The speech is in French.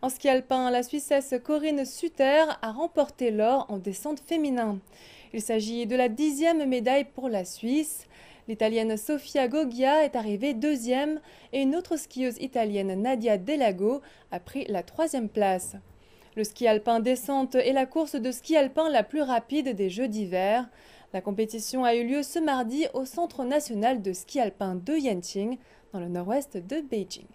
En ski alpin, la Suissesse Corinne Suter a remporté l'or en descente féminin. Il s'agit de la dixième médaille pour la Suisse. L'Italienne Sofia Goggia est arrivée deuxième et une autre skieuse italienne Nadia Delago a pris la troisième place. Le ski alpin descente est la course de ski alpin la plus rapide des Jeux d'hiver. La compétition a eu lieu ce mardi au Centre national de ski alpin de Yanqing, dans le nord-ouest de Beijing.